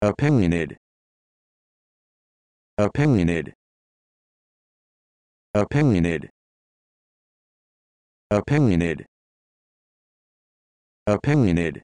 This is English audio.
opinionated opinionated opinionated opinionated opinionated